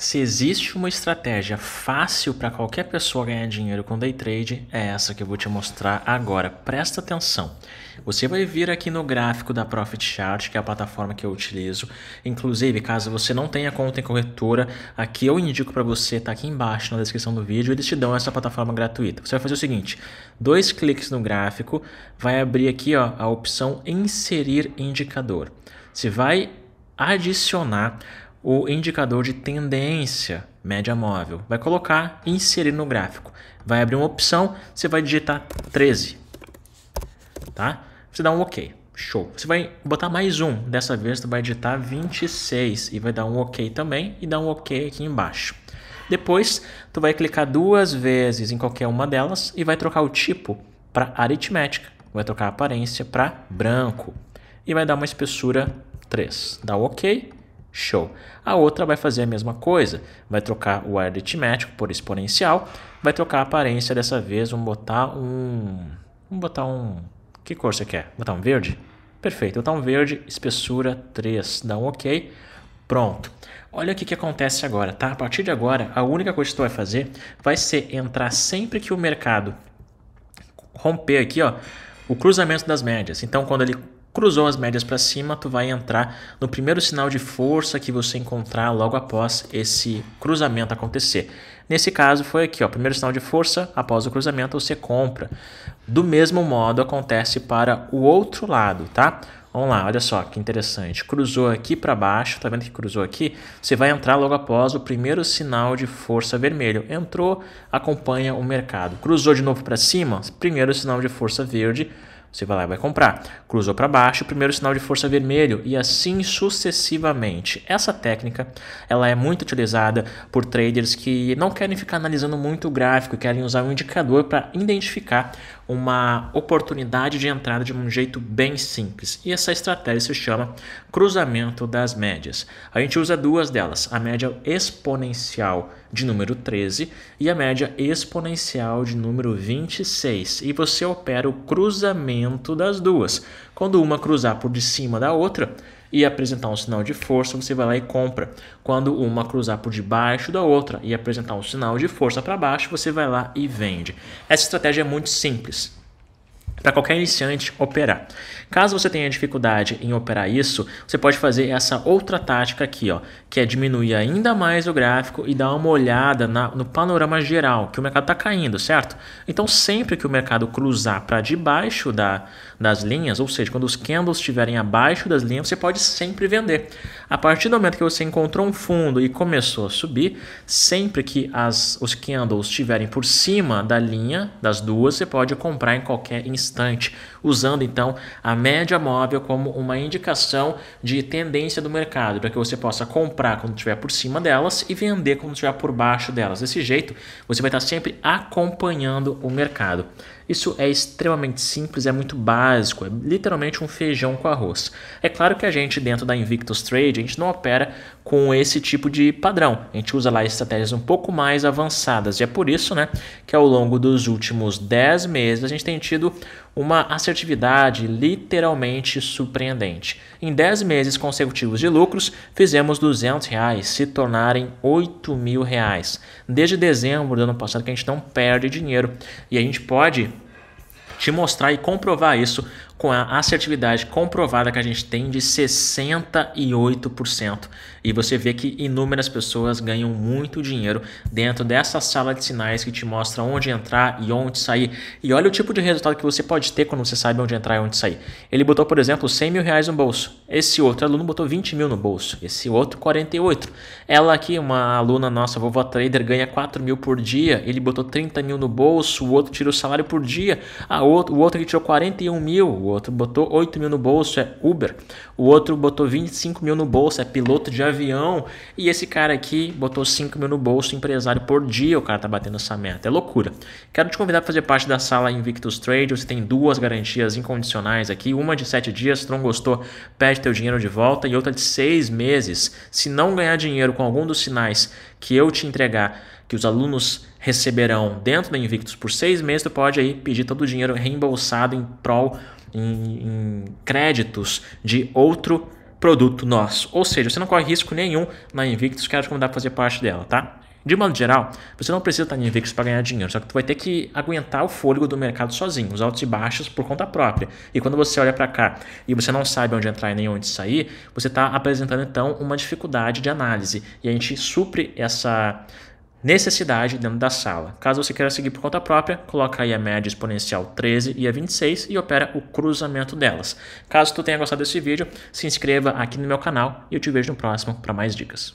Se existe uma estratégia fácil para qualquer pessoa ganhar dinheiro com day trade, é essa que eu vou te mostrar agora. Presta atenção. Você vai vir aqui no gráfico da Profit Chart, que é a plataforma que eu utilizo. Inclusive, caso você não tenha conta em corretora, aqui eu indico para você, está aqui embaixo na descrição do vídeo, eles te dão essa plataforma gratuita. Você vai fazer o seguinte: dois cliques no gráfico, vai abrir aqui ó, a opção inserir indicador. Você vai adicionar o indicador de tendência média móvel. Vai colocar inserir no gráfico. Vai abrir uma opção, você vai digitar 13. Tá? Você dá um OK. Show. Você vai botar mais um. Dessa vez você vai digitar 26 e vai dar um OK também e dá um OK aqui embaixo. Depois, tu vai clicar duas vezes em qualquer uma delas e vai trocar o tipo para aritmética. Vai trocar a aparência para branco e vai dar uma espessura 3. Dá um OK Show. A outra vai fazer a mesma coisa, vai trocar o aritmético por exponencial, vai trocar a aparência dessa vez, vamos botar um... Vamos botar um... Que cor você quer? Botar um verde? Perfeito, botar um verde, espessura 3, dá um ok. Pronto. Olha o que, que acontece agora, tá? A partir de agora, a única coisa que tu vai fazer vai ser entrar sempre que o mercado romper aqui, ó, o cruzamento das médias. Então, quando ele Cruzou as médias para cima, tu vai entrar no primeiro sinal de força que você encontrar logo após esse cruzamento acontecer. Nesse caso foi aqui, ó, primeiro sinal de força, após o cruzamento você compra. Do mesmo modo acontece para o outro lado, tá? Vamos lá, olha só que interessante. Cruzou aqui para baixo, tá vendo que cruzou aqui? Você vai entrar logo após o primeiro sinal de força vermelho. Entrou, acompanha o mercado. Cruzou de novo para cima, primeiro sinal de força verde você vai lá e vai comprar. Cruzou para baixo, primeiro sinal de força vermelho e assim sucessivamente. Essa técnica ela é muito utilizada por traders que não querem ficar analisando muito o gráfico, querem usar um indicador para identificar uma oportunidade de entrada de um jeito bem simples. E essa estratégia se chama cruzamento das médias. A gente usa duas delas, a média exponencial de número 13 e a média exponencial de número 26, e você opera o cruzamento das duas. Quando uma cruzar por de cima da outra e apresentar um sinal de força, você vai lá e compra. Quando uma cruzar por debaixo da outra e apresentar um sinal de força para baixo, você vai lá e vende. Essa estratégia é muito simples para qualquer iniciante operar. Caso você tenha dificuldade em operar isso, você pode fazer essa outra tática aqui, ó, que é diminuir ainda mais o gráfico e dar uma olhada na, no panorama geral, que o mercado está caindo, certo? Então, sempre que o mercado cruzar para debaixo da, das linhas, ou seja, quando os candles estiverem abaixo das linhas, você pode sempre vender. A partir do momento que você encontrou um fundo e começou a subir, sempre que as, os candles estiverem por cima da linha, das duas, você pode comprar em qualquer instante instante, usando então a média móvel como uma indicação de tendência do mercado, para que você possa comprar quando estiver por cima delas e vender quando estiver por baixo delas. Desse jeito, você vai estar sempre acompanhando o mercado. Isso é extremamente simples, é muito básico, é literalmente um feijão com arroz. É claro que a gente, dentro da Invictus Trade, a gente não opera com esse tipo de padrão. A gente usa lá estratégias um pouco mais avançadas e é por isso né, que ao longo dos últimos 10 meses a gente tem tido uma assertividade literalmente surpreendente. Em 10 meses consecutivos de lucros, fizemos 200 reais se tornarem 8 mil reais. Desde dezembro do ano passado que a gente não perde dinheiro e a gente pode te mostrar e comprovar isso com a assertividade comprovada que a gente tem de 68%. E você vê que inúmeras pessoas ganham muito dinheiro dentro dessa sala de sinais que te mostra onde entrar e onde sair. E olha o tipo de resultado que você pode ter quando você sabe onde entrar e onde sair. Ele botou, por exemplo, 100 mil reais no bolso. Esse outro aluno botou 20 mil no bolso. Esse outro, 48. Ela aqui, uma aluna nossa, vovó trader, ganha 4 mil por dia. Ele botou 30 mil no bolso. O outro tira o salário por dia. A ah, outro, o outro que tirou 41 mil outro botou 8 mil no bolso, é Uber. O outro botou 25 mil no bolso, é piloto de avião. E esse cara aqui botou 5 mil no bolso, empresário por dia. O cara tá batendo essa meta. É loucura. Quero te convidar para fazer parte da sala Invictus Trade. Você tem duas garantias incondicionais aqui. Uma de 7 dias, se não gostou, pede teu dinheiro de volta. E outra de 6 meses. Se não ganhar dinheiro com algum dos sinais que eu te entregar, que os alunos receberão dentro da Invictus por seis meses, tu pode aí pedir todo o dinheiro reembolsado em prol em, em créditos de outro produto nosso. Ou seja, você não corre risco nenhum na Invictus, quero te convidar a fazer parte dela, tá? De modo geral, você não precisa estar em Invictus para ganhar dinheiro, só que você vai ter que aguentar o fôlego do mercado sozinho, os altos e baixos por conta própria. E quando você olha para cá e você não sabe onde entrar e nem onde sair, você está apresentando então uma dificuldade de análise. E a gente supre essa necessidade dentro da sala. Caso você queira seguir por conta própria, coloca aí a média exponencial 13 e a 26 e opera o cruzamento delas. Caso tu tenha gostado desse vídeo, se inscreva aqui no meu canal e eu te vejo no próximo para mais dicas.